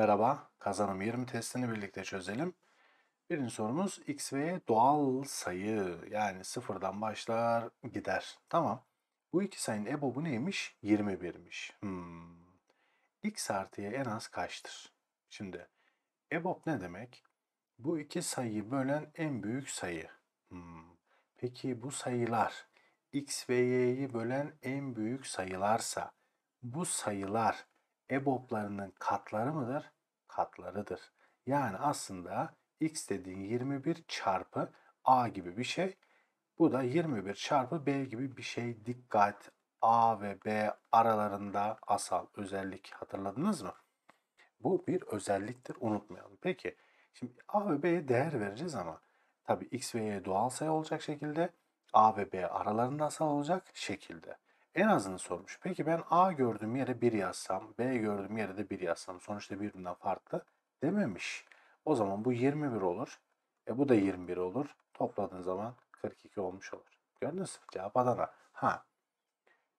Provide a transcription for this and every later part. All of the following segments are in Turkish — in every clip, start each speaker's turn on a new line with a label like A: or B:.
A: Merhaba, kazanım 20 testini birlikte çözelim. Birinci sorumuz x ve y doğal sayı yani sıfırdan başlar gider. Tamam. Bu iki sayının ebobu neymiş? 21'miş. Hmm. x artı y en az kaçtır? Şimdi ebob ne demek? Bu iki sayıyı bölen en büyük sayı. Hmm. Peki bu sayılar x ve y'yi bölen en büyük sayılarsa bu sayılar EBOB'larının katları mıdır? Katlarıdır. Yani aslında x dediğin 21 çarpı a gibi bir şey. Bu da 21 çarpı b gibi bir şey. Dikkat a ve b aralarında asal özellik hatırladınız mı? Bu bir özelliktir unutmayalım. Peki şimdi a ve b'ye değer vereceğiz ama tabii x ve y doğal sayı olacak şekilde a ve b aralarında asal olacak şekilde. En azını sormuş. Peki ben A gördüğüm yere 1 yazsam, B gördüğüm yere de 1 yazsam sonuçta birbirinden farklı dememiş. O zaman bu 21 olur. E bu da 21 olur. Topladığın zaman 42 olmuş olur. Gördünüz mü? Cevap Adana. Ha.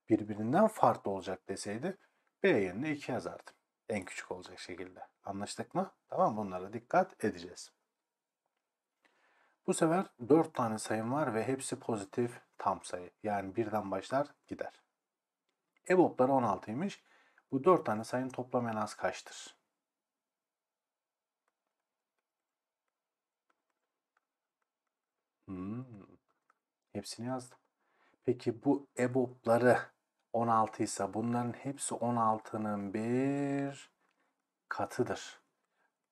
A: Birbirinden farklı olacak deseydi B yerine 2 yazardım. En küçük olacak şekilde. Anlaştık mı? Tamam bunlara dikkat edeceğiz. Bu sefer 4 tane sayım var ve hepsi pozitif tam sayı. Yani birden başlar gider. EBOB'ları 16'ymış. Bu 4 tane sayının toplam en az kaçtır? Hmm. Hepsini yazdım. Peki bu EBOB'ları 16 ise bunların hepsi 16'nın bir katıdır.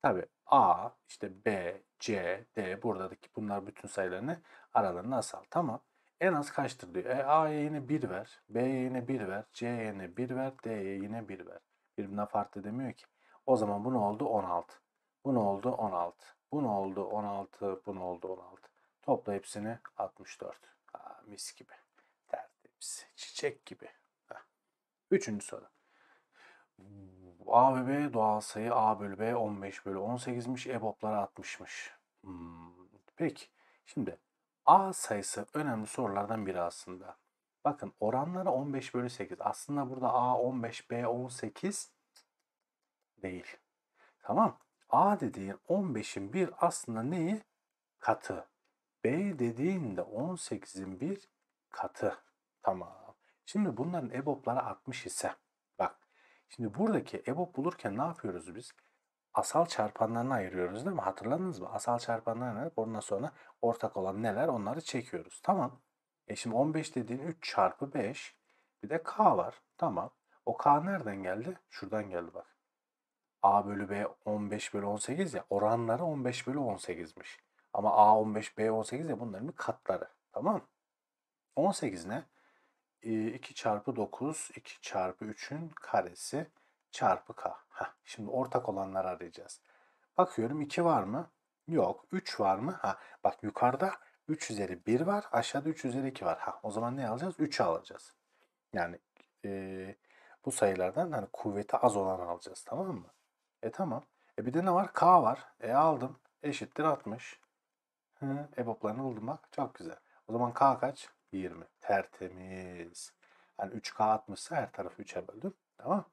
A: Tabi A, işte B, C, D buradaki bunlar bütün sayılarını aralarına asal. Tamam en az kaçtır diyor. E, A yine 1 ver, B yine 1 ver, C yine 1 ver, D yine 1 ver. Birbirinden farklı demiyor ki. O zaman bu ne oldu? 16. Bu ne oldu? 16. Bu ne oldu? 16. Bu ne oldu? 16. Topla hepsini 64. Aa, mis gibi. Tertemiz. Çiçek gibi. Heh. Üçüncü soru. A ve B doğal sayı A bölü B 15 bölü 18'miş. EBOB'lar 60'mış. Hmm. Peki. Şimdi A sayısı önemli sorulardan biri aslında. Bakın oranları 15 bölü 8. Aslında burada A 15, B 18 değil. Tamam. A dediğin 15'in 1 aslında neyi? Katı. B dediğin de 18'in 1 katı. Tamam. Şimdi bunların EBOB'ları 60 ise. Bak. Şimdi buradaki EBOB bulurken ne yapıyoruz biz? asal çarpanlarını ayırıyoruz değil mi? Hatırladınız mı? Asal çarpanlarını ondan sonra ortak olan neler onları çekiyoruz. Tamam. E şimdi 15 dediğin 3 çarpı 5 bir de k var. Tamam. O k nereden geldi? Şuradan geldi bak. a bölü b 15 bölü 18 ya oranları 15 bölü 18'miş. Ama a 15 b 18 ya bunların bir katları. Tamam. 18 ne? 2 çarpı 9 2 çarpı 3'ün karesi çarpı k. Heh, şimdi ortak olanları arayacağız. Bakıyorum 2 var mı? Yok. 3 var mı? Ha, bak yukarıda 3 üzeri 1 var. Aşağıda 3 üzeri 2 var. Ha, o zaman ne alacağız? 3'ü alacağız. Yani e, bu sayılardan hani kuvveti az olan alacağız. Tamam mı? E tamam. E bir de ne var? K var. E aldım. Eşittir 60. Hı, EBOB'larını buldum bak. Çok güzel. O zaman K kaç? 20. Tertemiz. Yani 3K 60 her tarafı 3'e böldüm. Tamam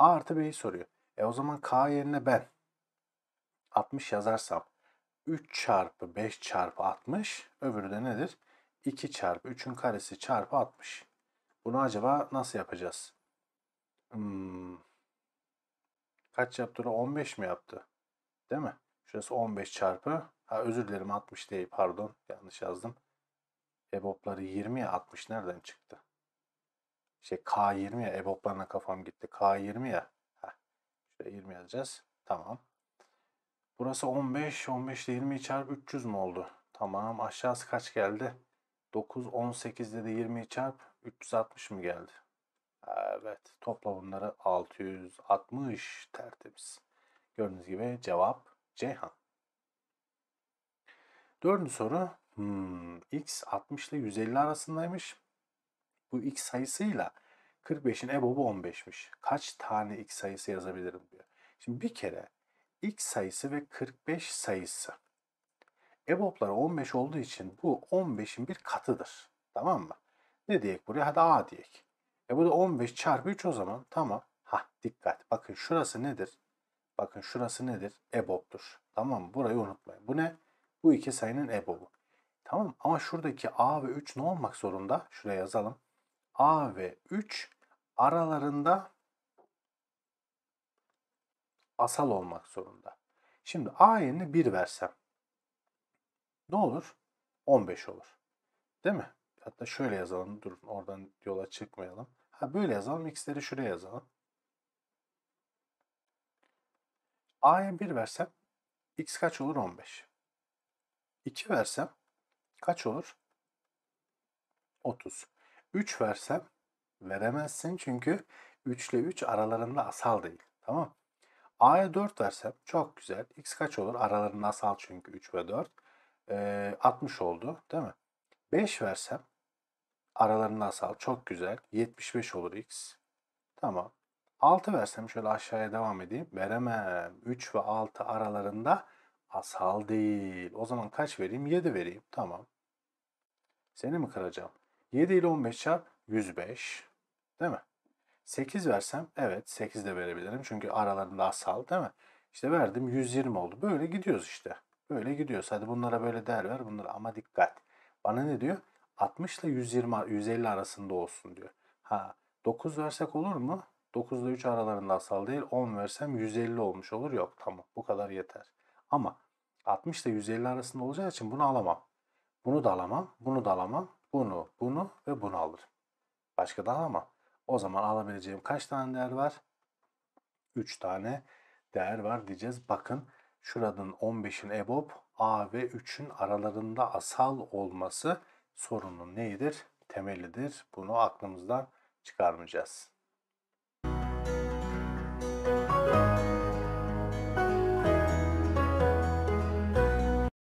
A: A artı B'yi soruyor. E o zaman K yerine ben 60 yazarsam 3 çarpı 5 çarpı 60 öbürü de nedir? 2 çarpı 3'ün karesi çarpı 60. Bunu acaba nasıl yapacağız? Hmm. Kaç yaptı? 15 mi yaptı? Değil mi? Şurası 15 çarpı. Ha özür dilerim 60 değil pardon. Yanlış yazdım. EBOB'ları 20'ye 60 nereden çıktı? şey K20 ya EBOB'larına kafam gitti. K20 ya. Heh. Şuraya 20 yazacağız. Tamam. Burası 15. 15 ile 20'yi çarp 300 mü oldu? Tamam. Aşağısı kaç geldi? 9, 18 ile de 20 çarp 360 mı geldi? Evet. Topla bunları 660 tertemiz. Gördüğünüz gibi cevap Ceyhan. Dördüncü soru. Hmm, X 60 ile 150 arasındaymış. Bu x sayısıyla 45'in ebobu 15'miş. Kaç tane x sayısı yazabilirim diyor. Şimdi bir kere x sayısı ve 45 sayısı ebobları 15 olduğu için bu 15'in bir katıdır. Tamam mı? Ne diyek buraya? Hadi a diyek. E bu da 15 çarpı 3 o zaman. Tamam. Ha dikkat. Bakın şurası nedir? Bakın şurası nedir? EBOB'dur. Tamam mı? Burayı unutmayın. Bu ne? Bu iki sayının EBOB'u. Tamam Ama şuradaki A ve 3 ne olmak zorunda? Şuraya yazalım. A ve 3 aralarında asal olmak zorunda. Şimdi A yerine 1 versem ne olur? 15 olur. Değil mi? Hatta şöyle yazalım. Durun oradan yola çıkmayalım. Ha böyle yazalım. X'leri şuraya yazalım. A'ya 1 versem X kaç olur? 15. 2 versem kaç olur? 30. 3 versem veremezsin çünkü 3 ile 3 aralarında asal değil. Tamam A'ya 4 versem çok güzel. X kaç olur? Aralarında asal çünkü 3 ve 4. Ee, 60 oldu değil mi? 5 versem aralarında asal çok güzel. 75 olur X. Tamam. 6 versem şöyle aşağıya devam edeyim. Veremem. 3 ve 6 aralarında asal değil. O zaman kaç vereyim? 7 vereyim. Tamam. Seni mi kıracağım? 7 ile 15 çarp 105. Değil mi? 8 versem evet 8 de verebilirim. Çünkü aralarında asal değil mi? İşte verdim 120 oldu. Böyle gidiyoruz işte. Böyle gidiyoruz. Hadi bunlara böyle değer ver bunlara ama dikkat. Bana ne diyor? 60 ile 120 150 arasında olsun diyor. Ha 9 versek olur mu? 9 ile 3 aralarında asal değil. 10 versem 150 olmuş olur. Yok tamam bu kadar yeter. Ama 60 ile 150 arasında olacağı için bunu alamam. Bunu da alamam. Bunu da alamam bunu, bunu ve bunu alırım. Başka daha ama o zaman alabileceğim kaç tane değer var? 3 tane değer var diyeceğiz. Bakın şuranın 15'in EBOB A ve 3'ün aralarında asal olması sorunun neyidir? Temelidir. Bunu aklımızdan çıkarmayacağız.